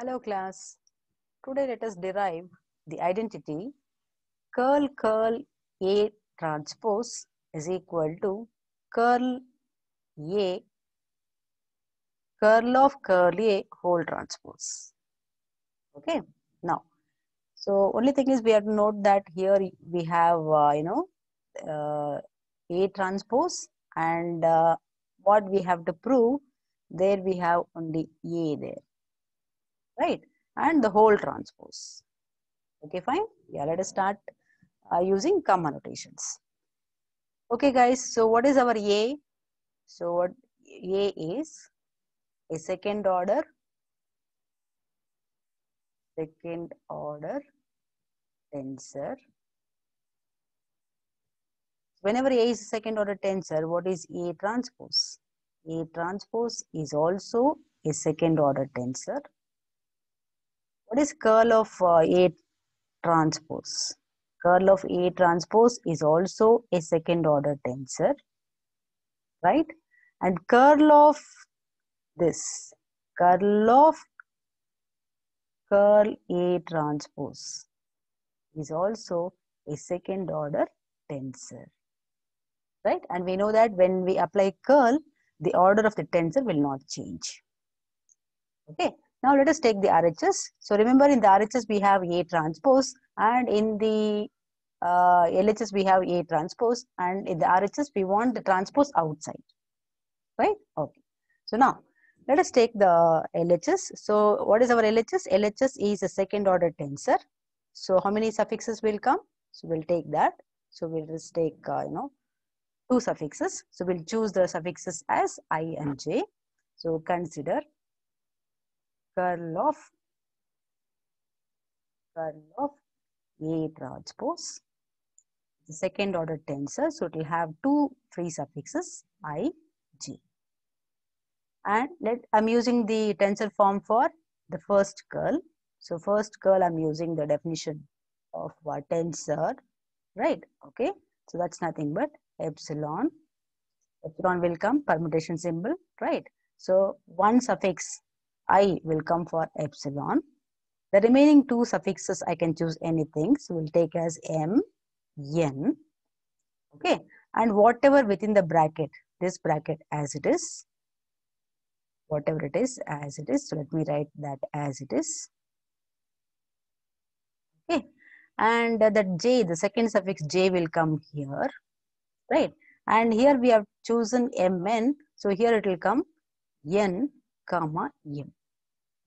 Hello class. Today let us derive the identity curl curl A transpose is equal to curl A curl of curl A whole transpose. Okay. Now, so only thing is we have to note that here we have, uh, you know, uh, A transpose and uh, what we have to prove there we have only A there right? And the whole transpose. Okay, fine. Yeah, let us start uh, using come annotations. Okay, guys. So what is our A? So what A is a second order, second order tensor. Whenever A is a second order tensor, what is A transpose? A transpose is also a second order tensor what is curl of uh, A transpose? Curl of A transpose is also a second order tensor, right? And curl of this, curl of curl A transpose is also a second order tensor, right? And we know that when we apply curl, the order of the tensor will not change, okay? Now let us take the RHS. So remember in the RHS we have A transpose and in the uh, LHS we have A transpose and in the RHS we want the transpose outside. Right? Okay. So now let us take the LHS. So what is our LHS? LHS is a second order tensor. So how many suffixes will come? So we'll take that. So we'll just take, uh, you know, two suffixes. So we'll choose the suffixes as I and J. So consider curl of curl of A transpose. The second order tensor, so it will have two three suffixes I, G. And let I'm using the tensor form for the first curl. So first curl, I'm using the definition of what tensor, right? Okay, so that's nothing but epsilon. Epsilon will come permutation symbol, right? So one suffix I will come for epsilon. The remaining two suffixes, I can choose anything. So we'll take as M, N. Okay. And whatever within the bracket, this bracket as it is, whatever it is as it is. So let me write that as it is. Okay. And uh, that J, the second suffix J will come here. Right. And here we have chosen Mn. So here it will come N comma M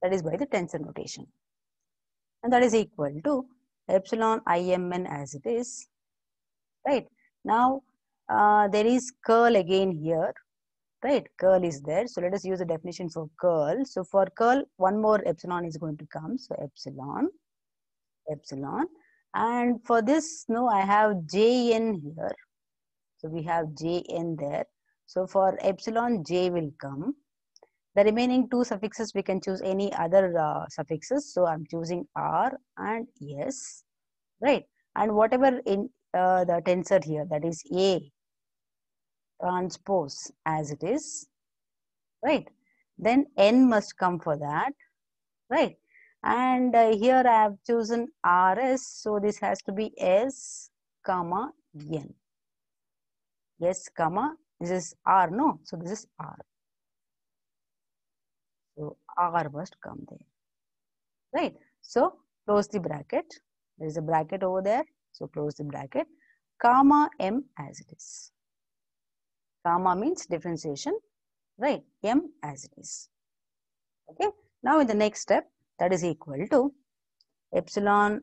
that is by the tensor notation. And that is equal to epsilon imn as it is, right? Now, uh, there is curl again here, right? Curl is there. So let us use the definition for curl. So for curl, one more epsilon is going to come. So epsilon, epsilon. And for this, no, I have jn here. So we have jn there. So for epsilon, j will come. The remaining two suffixes, we can choose any other uh, suffixes. So I'm choosing R and S, right? And whatever in uh, the tensor here, that is A transpose as it is, right? Then N must come for that, right? And uh, here I have chosen RS, so this has to be S, comma, N. Yes, comma, this is R, no? So this is R so R must come there. Right. So close the bracket. There is a bracket over there. So close the bracket. Comma M as it is. Comma means differentiation. Right. M as it is. Okay. Now in the next step that is equal to epsilon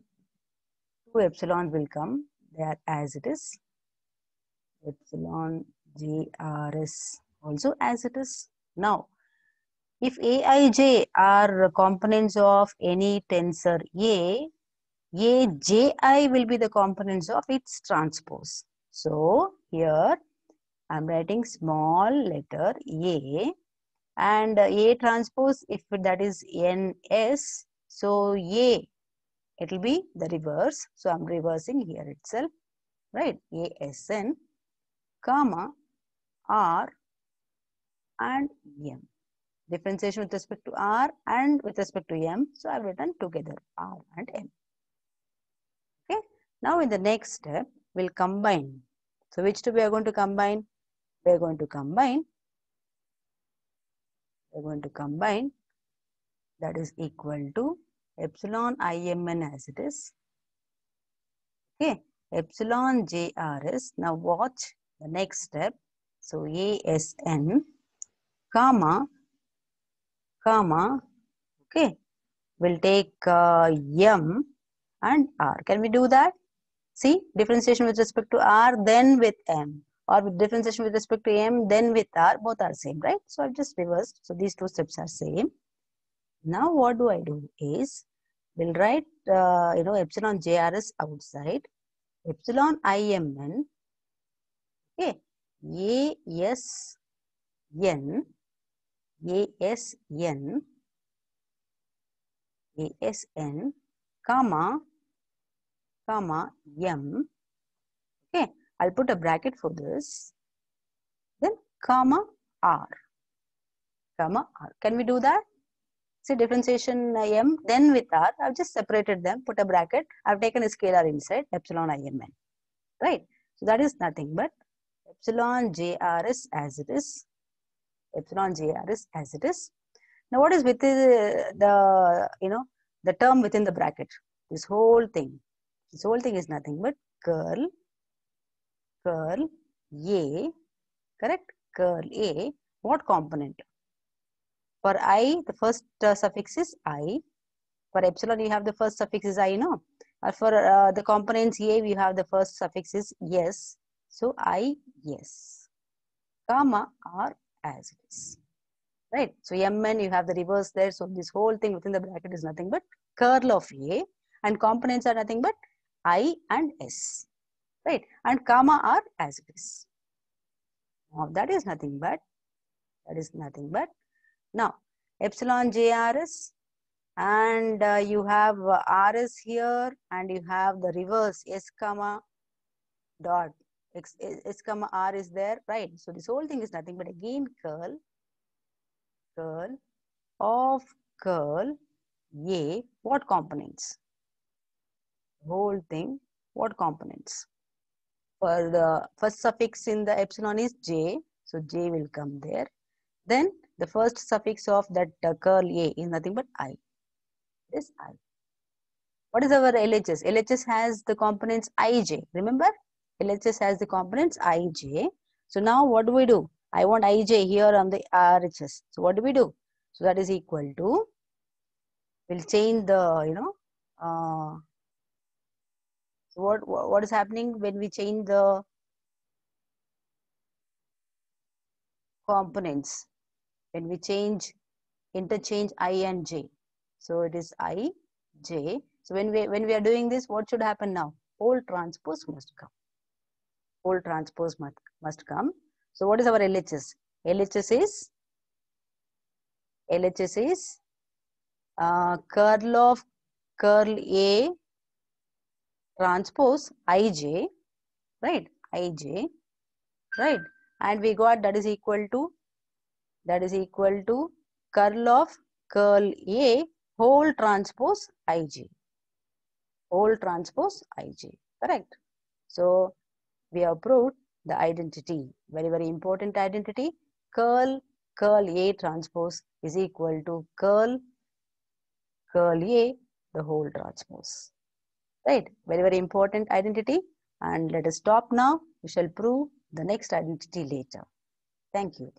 2 epsilon will come there as it is. Epsilon JRS also as it is. Now if Aij are components of any tensor A, Aji will be the components of its transpose. So here I'm writing small letter A and A transpose if that is NS. So A, it will be the reverse. So I'm reversing here itself, right? ASN, comma, R and M differentiation with respect to R and with respect to M. So I've written together R and M. Okay. Now in the next step, we'll combine. So which two we are going to combine? We are going to combine. We are going to combine. That is equal to epsilon IMN as it is. Okay. Epsilon JRS. Now watch the next step. So ASN comma comma, okay, we'll take uh, m and r. Can we do that? See, differentiation with respect to r, then with m. Or with differentiation with respect to m, then with r, both are same, right? So I've just reversed. So these two steps are same. Now what do I do is, we'll write, uh, you know, epsilon jrs outside. Epsilon imn, okay, asn ASN, ASN, comma, comma, M. Okay, I'll put a bracket for this. Then comma R, comma R. Can we do that? See differentiation M, then with R, I've just separated them, put a bracket. I've taken a scalar inside, epsilon IMN. Right? So that is nothing but epsilon JR is as it is epsilon jr is as it is. Now, what is within the, you know, the term within the bracket? This whole thing. This whole thing is nothing but curl, curl A, correct? Curl A, what component? For I, the first uh, suffix is I. For epsilon, you have the first suffix is I, no? Uh, for uh, the components A, we have the first suffix is yes. So, I, yes, comma, R, as it is. Right? So Mn, you have the reverse there. So this whole thing within the bracket is nothing but curl of A and components are nothing but I and S. Right? And comma are as it is. Now that is nothing but, that is nothing but. Now, epsilon JRS and uh, you have uh, RS here and you have the reverse S comma dot is comma r is there, right? So this whole thing is nothing but again curl, curl of curl a, what components? Whole thing, what components? For the first suffix in the epsilon is j, so j will come there. Then the first suffix of that uh, curl a is nothing but i. This i. What is our LHS? LHS has the components ij, remember? LHS has the components IJ. So now what do we do? I want IJ here on the RHS. So what do we do? So that is equal to, we'll change the, you know, uh, so what, what is happening when we change the components? When we change, interchange I and J. So it is I, J. So when we, when we are doing this, what should happen now? Whole transpose must come. Whole transpose must, must come. So what is our LHS? LHS is LHS is uh, curl of curl A transpose ij right ij right and we got that is equal to that is equal to curl of curl a whole transpose ij whole transpose ij correct so we have proved the identity very very important identity curl curl a transpose is equal to curl curl a the whole transpose right very very important identity and let us stop now we shall prove the next identity later thank you